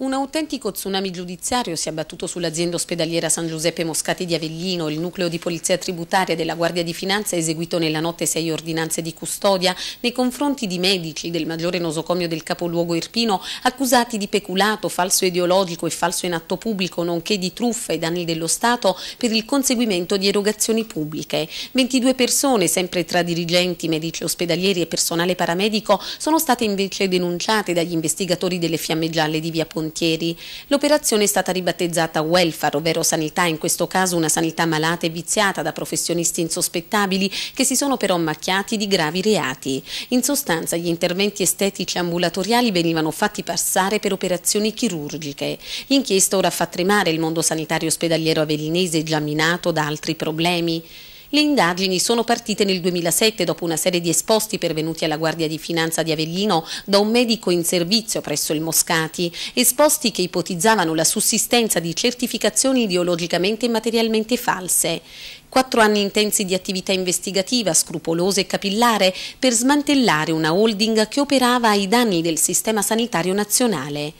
Un autentico tsunami giudiziario si è abbattuto sull'azienda ospedaliera San Giuseppe Moscati di Avellino. Il nucleo di polizia tributaria della Guardia di Finanza ha eseguito nella notte sei ordinanze di custodia nei confronti di medici del maggiore nosocomio del capoluogo Irpino accusati di peculato, falso ideologico e falso in atto pubblico, nonché di truffa e danni dello Stato per il conseguimento di erogazioni pubbliche. 22 persone, sempre tra dirigenti, medici ospedalieri e personale paramedico, sono state invece denunciate dagli investigatori delle Fiamme Gialle di Via Ponte frontieri. L'operazione è stata ribattezzata welfare, ovvero sanità, in questo caso una sanità malata e viziata da professionisti insospettabili che si sono però macchiati di gravi reati. In sostanza gli interventi estetici ambulatoriali venivano fatti passare per operazioni chirurgiche. L'inchiesta ora fa tremare il mondo sanitario ospedaliero avellinese già minato da altri problemi. Le indagini sono partite nel 2007 dopo una serie di esposti pervenuti alla Guardia di Finanza di Avellino da un medico in servizio presso il Moscati, esposti che ipotizzavano la sussistenza di certificazioni ideologicamente e materialmente false. Quattro anni intensi di attività investigativa, scrupolosa e capillare, per smantellare una holding che operava ai danni del sistema sanitario nazionale.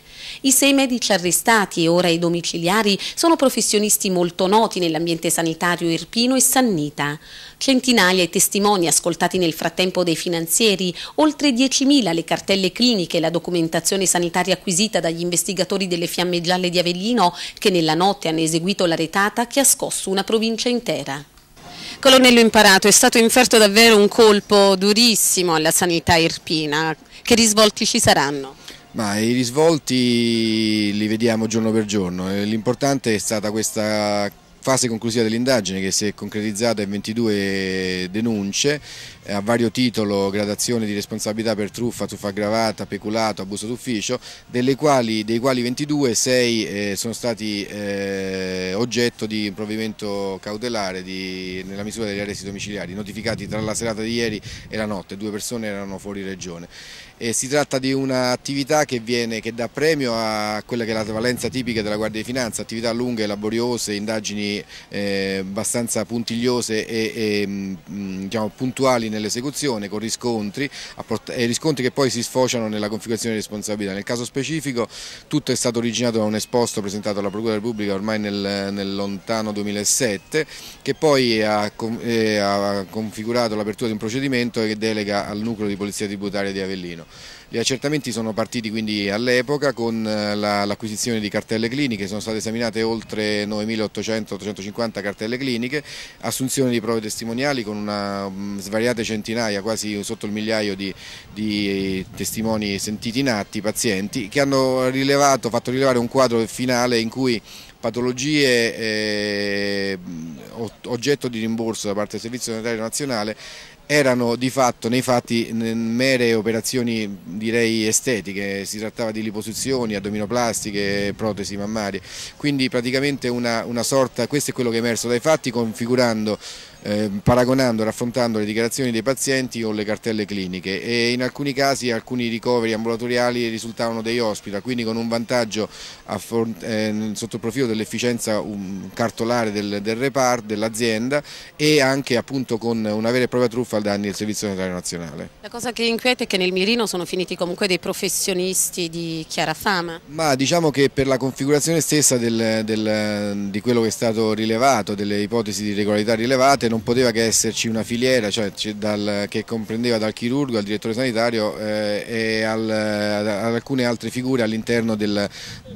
I sei medici arrestati e ora i domiciliari sono professionisti molto noti nell'ambiente sanitario irpino e sannita. Centinaia i testimoni ascoltati nel frattempo dai finanzieri, oltre 10.000 le cartelle cliniche e la documentazione sanitaria acquisita dagli investigatori delle Fiamme Gialle di Avellino che nella notte hanno eseguito la retata che ha scosso una provincia intera. Colonnello Imparato, è stato inferto davvero un colpo durissimo alla sanità irpina. Che risvolti ci saranno? Ma I risvolti li vediamo giorno per giorno. L'importante è stata questa fase conclusiva dell'indagine che si è concretizzata in 22 denunce eh, a vario titolo, gradazione di responsabilità per truffa, truffa aggravata, peculato, abuso d'ufficio, dei quali 22, 6 eh, sono stati eh, oggetto di un provvedimento cautelare di, nella misura degli arresti domiciliari, notificati tra la serata di ieri e la notte, due persone erano fuori regione. E si tratta di un'attività che, che dà premio a quella che è la valenza tipica della Guardia di Finanza, attività lunghe, laboriose, indagini decisioni eh, abbastanza puntigliose e, e mh, mm, mm, diciamo, puntuali nell'esecuzione con riscontri, e riscontri che poi si sfociano nella configurazione di responsabilità. Nel caso specifico tutto è stato originato da un esposto presentato alla Procura della Repubblica ormai nel, nel lontano 2007 che poi ha, eh, ha configurato l'apertura di un procedimento che delega al nucleo di polizia tributaria di Avellino. Gli accertamenti sono partiti quindi all'epoca con eh, l'acquisizione la, di cartelle cliniche, sono state esaminate oltre 9.800 450 cartelle cliniche, assunzione di prove testimoniali con una mm, svariate centinaia, quasi sotto il migliaio di, di testimoni sentiti in atti, pazienti, che hanno rilevato, fatto rilevare un quadro finale in cui patologie eh, mm, oggetto di rimborso da parte del Servizio Sanitario Nazionale erano di fatto nei fatti mere operazioni direi estetiche, si trattava di liposizioni, addominoplastiche, protesi mammarie, quindi praticamente una, una sorta, questo è quello che è emerso dai fatti configurando eh, paragonando, raffrontando le dichiarazioni dei pazienti o le cartelle cliniche e in alcuni casi alcuni ricoveri ambulatoriali risultavano dei ospita, quindi con un vantaggio eh, sotto il profilo dell'efficienza cartolare del, del reparto, dell'azienda e anche appunto con una vera e propria truffa al danno del Servizio Sanitario Nazionale. La cosa che inquieta è che nel mirino sono finiti comunque dei professionisti di chiara fama. Ma diciamo che per la configurazione stessa del, del, di quello che è stato rilevato, delle ipotesi di regolarità rilevate, non non poteva che esserci una filiera cioè, dal, che comprendeva dal chirurgo al direttore sanitario eh, e al, ad alcune altre figure all'interno di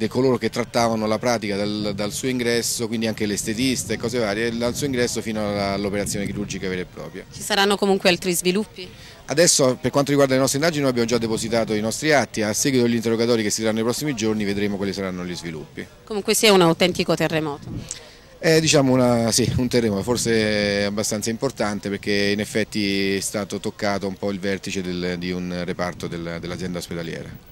coloro che trattavano la pratica dal, dal suo ingresso, quindi anche l'estetista e cose varie, dal suo ingresso fino all'operazione chirurgica vera e propria. Ci saranno comunque altri sviluppi? Adesso per quanto riguarda le nostre indagini noi abbiamo già depositato i nostri atti, a seguito degli interrogatori che si daranno nei prossimi giorni vedremo quali saranno gli sviluppi. Comunque sia un autentico terremoto. È diciamo una, sì, un terreno forse abbastanza importante perché in effetti è stato toccato un po' il vertice del, di un reparto del, dell'azienda ospedaliera.